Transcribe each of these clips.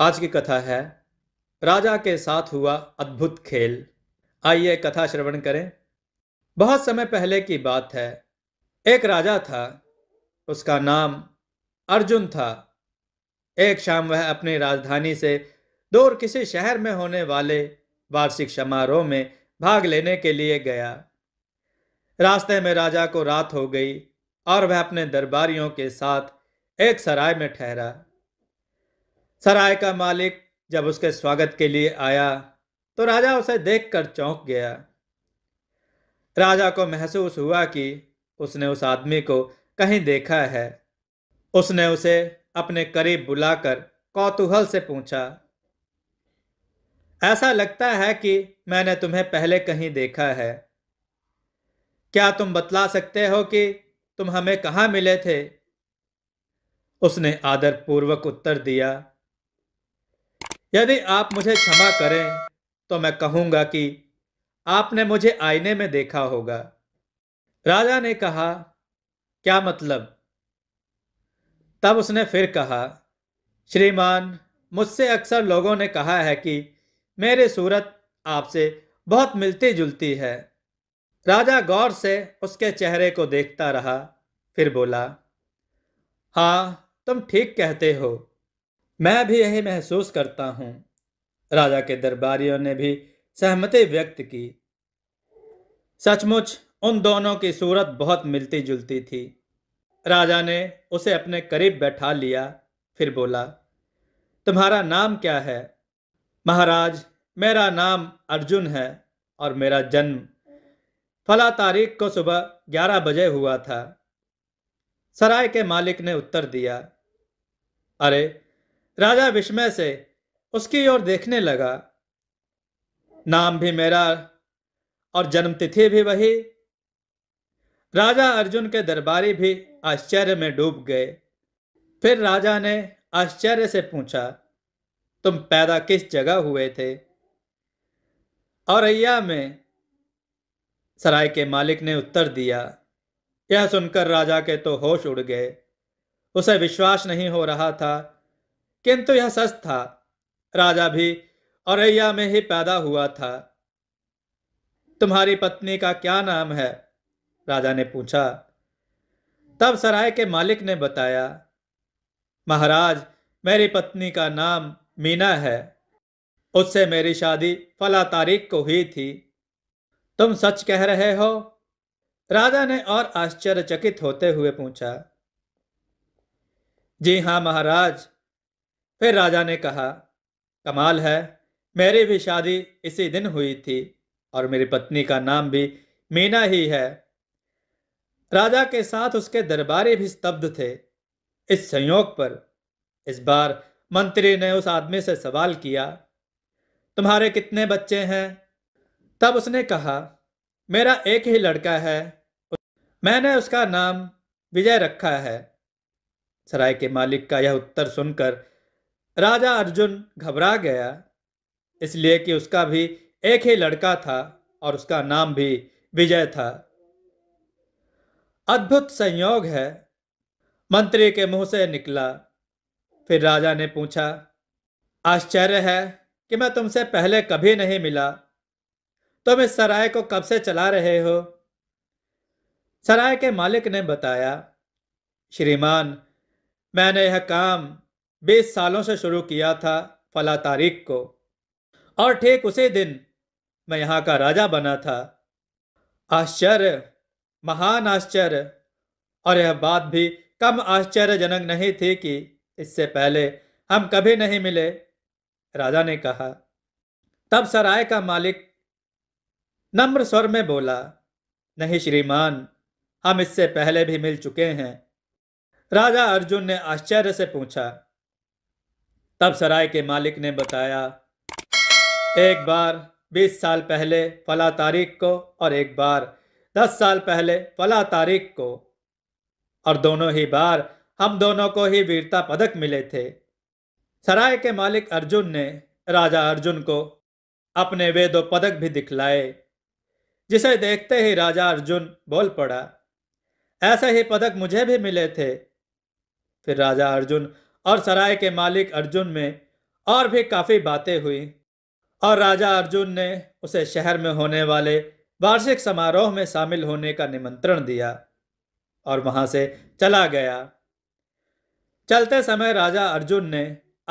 आज की कथा है राजा के साथ हुआ अद्भुत खेल आइए कथा श्रवण करें बहुत समय पहले की बात है एक राजा था उसका नाम अर्जुन था एक शाम वह अपनी राजधानी से दूर किसी शहर में होने वाले वार्षिक समारोह में भाग लेने के लिए गया रास्ते में राजा को रात हो गई और वह अपने दरबारियों के साथ एक सराय में ठहरा सराय का मालिक जब उसके स्वागत के लिए आया तो राजा उसे देखकर चौंक गया राजा को महसूस हुआ कि उसने उस आदमी को कहीं देखा है उसने उसे अपने करीब बुलाकर कौतूहल से पूछा ऐसा लगता है कि मैंने तुम्हें पहले कहीं देखा है क्या तुम बतला सकते हो कि तुम हमें कहाँ मिले थे उसने आदरपूर्वक उत्तर दिया यदि आप मुझे क्षमा करें तो मैं कहूंगा कि आपने मुझे आईने में देखा होगा राजा ने कहा क्या मतलब तब उसने फिर कहा श्रीमान मुझसे अक्सर लोगों ने कहा है कि मेरी सूरत आपसे बहुत मिलती जुलती है राजा गौर से उसके चेहरे को देखता रहा फिर बोला हाँ तुम ठीक कहते हो मैं भी यही महसूस करता हूँ राजा के दरबारियों ने भी सहमति व्यक्त की सचमुच उन दोनों की सूरत बहुत मिलती जुलती थी राजा ने उसे अपने करीब बैठा लिया फिर बोला तुम्हारा नाम क्या है महाराज मेरा नाम अर्जुन है और मेरा जन्म फला तारीख को सुबह ग्यारह बजे हुआ था सराय के मालिक ने उत्तर दिया अरे राजा विस्मय से उसकी ओर देखने लगा नाम भी मेरा और जन्मतिथि भी वही राजा अर्जुन के दरबारी भी आश्चर्य में डूब गए फिर राजा ने आश्चर्य से पूछा तुम पैदा किस जगह हुए थे अय्या में सराय के मालिक ने उत्तर दिया यह सुनकर राजा के तो होश उड़ गए उसे विश्वास नहीं हो रहा था किंतु यह सच था राजा भी औरैया में ही पैदा हुआ था तुम्हारी पत्नी का क्या नाम है राजा ने पूछा तब सराय के मालिक ने बताया महाराज मेरी पत्नी का नाम मीना है उससे मेरी शादी फला तारीख को हुई थी तुम सच कह रहे हो राजा ने और आश्चर्यचकित होते हुए पूछा जी हां महाराज फिर राजा ने कहा कमाल है मेरी भी शादी इसी दिन हुई थी और मेरी पत्नी का नाम भी मीना ही है राजा के साथ उसके दरबारी भी स्तब्ध थे इस संयोग पर इस बार मंत्री ने उस आदमी से सवाल किया तुम्हारे कितने बच्चे हैं तब उसने कहा मेरा एक ही लड़का है मैंने उसका नाम विजय रखा है सराय के मालिक का यह उत्तर सुनकर राजा अर्जुन घबरा गया इसलिए कि उसका भी एक ही लड़का था और उसका नाम भी विजय था अद्भुत संयोग है मंत्री के मुंह से निकला फिर राजा ने पूछा आश्चर्य है कि मैं तुमसे पहले कभी नहीं मिला तुम इस सराय को कब से चला रहे हो सराय के मालिक ने बताया श्रीमान मैंने यह काम बीस सालों से शुरू किया था फला तारीख को और ठीक उसी दिन मैं यहाँ का राजा बना था आश्चर्य महान आश्चर्य और यह बात भी कम आश्चर्यजनक नहीं थी कि इससे पहले हम कभी नहीं मिले राजा ने कहा तब सराय का मालिक नम्र स्वर में बोला नहीं श्रीमान हम इससे पहले भी मिल चुके हैं राजा अर्जुन ने आश्चर्य से पूछा तब सराय के मालिक ने बताया एक बार बीस साल पहले फला तारीख को और एक बार दस साल पहले फला तारीख को और दोनों ही बार हम दोनों को ही वीरता पदक मिले थे सराय के मालिक अर्जुन ने राजा अर्जुन को अपने वे दो पदक भी दिखलाए जिसे देखते ही राजा अर्जुन बोल पड़ा ऐसे ही पदक मुझे भी मिले थे फिर राजा अर्जुन और सराय के मालिक अर्जुन में और भी काफ़ी बातें हुई और राजा अर्जुन ने उसे शहर में होने वाले वार्षिक समारोह में शामिल होने का निमंत्रण दिया और वहां से चला गया चलते समय राजा अर्जुन ने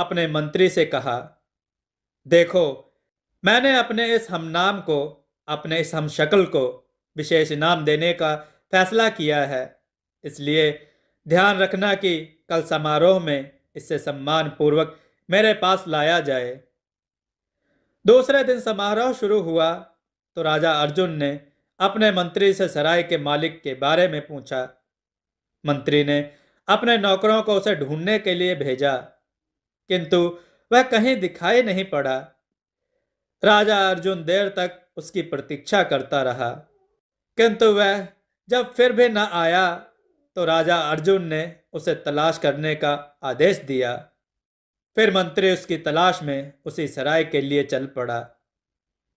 अपने मंत्री से कहा देखो मैंने अपने इस हमनाम को अपने इस हम शक्ल को विशेष इनाम देने का फैसला किया है इसलिए ध्यान रखना कि कल समारोह में इससे सम्मान पूर्वक मेरे पास लाया जाए दूसरे दिन समारोह शुरू हुआ तो राजा अर्जुन ने अपने मंत्री से सराय के मालिक के बारे में पूछा मंत्री ने अपने नौकरों को उसे ढूंढने के लिए भेजा किंतु वह कहीं दिखाई नहीं पड़ा राजा अर्जुन देर तक उसकी प्रतीक्षा करता रहा किंतु वह जब फिर भी न आया तो राजा अर्जुन ने उसे तलाश करने का आदेश दिया फिर मंत्री उसकी तलाश में उसी सराय के लिए चल पड़ा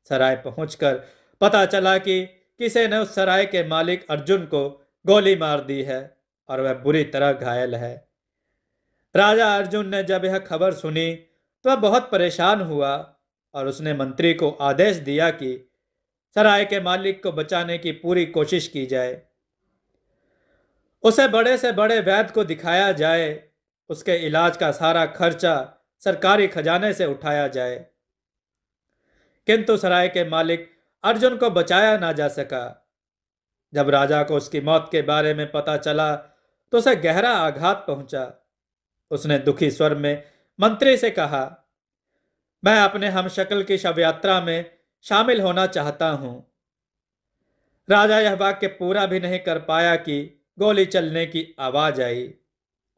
सराय पहुंचकर पता चला कि किसी ने उस सराय के मालिक अर्जुन को गोली मार दी है और वह बुरी तरह घायल है राजा अर्जुन ने जब यह खबर सुनी तो वह बहुत परेशान हुआ और उसने मंत्री को आदेश दिया कि सराय के मालिक को बचाने की पूरी कोशिश की जाए उसे बड़े से बड़े वैद को दिखाया जाए उसके इलाज का सारा खर्चा सरकारी खजाने से उठाया जाए किंतु सराय के मालिक अर्जुन को बचाया ना जा सका जब राजा को उसकी मौत के बारे में पता चला तो उसे गहरा आघात पहुंचा उसने दुखी स्वर में मंत्री से कहा मैं अपने हम शक्ल की शव यात्रा में शामिल होना चाहता हूं राजा यह वाक्य पूरा भी नहीं कर पाया कि गोली चलने की आवाज आई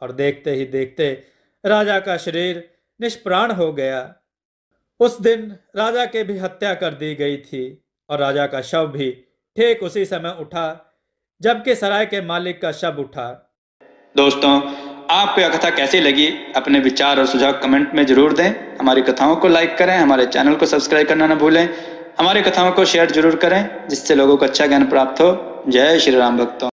और देखते ही देखते राजा का शरीर निष्प्राण हो गया उस दिन राजा के भी हत्या कर दी गई थी और राजा का शव भी ठीक उसी समय उठा जबकि सराय के मालिक का शव उठा दोस्तों आपको यह कथा कैसी लगी अपने विचार और सुझाव कमेंट में जरूर दें हमारी कथाओं को लाइक करें हमारे चैनल को सब्सक्राइब करना ना भूलें हमारी कथाओं को शेयर जरूर करें जिससे लोगों को अच्छा ज्ञान प्राप्त हो जय श्री राम भक्तों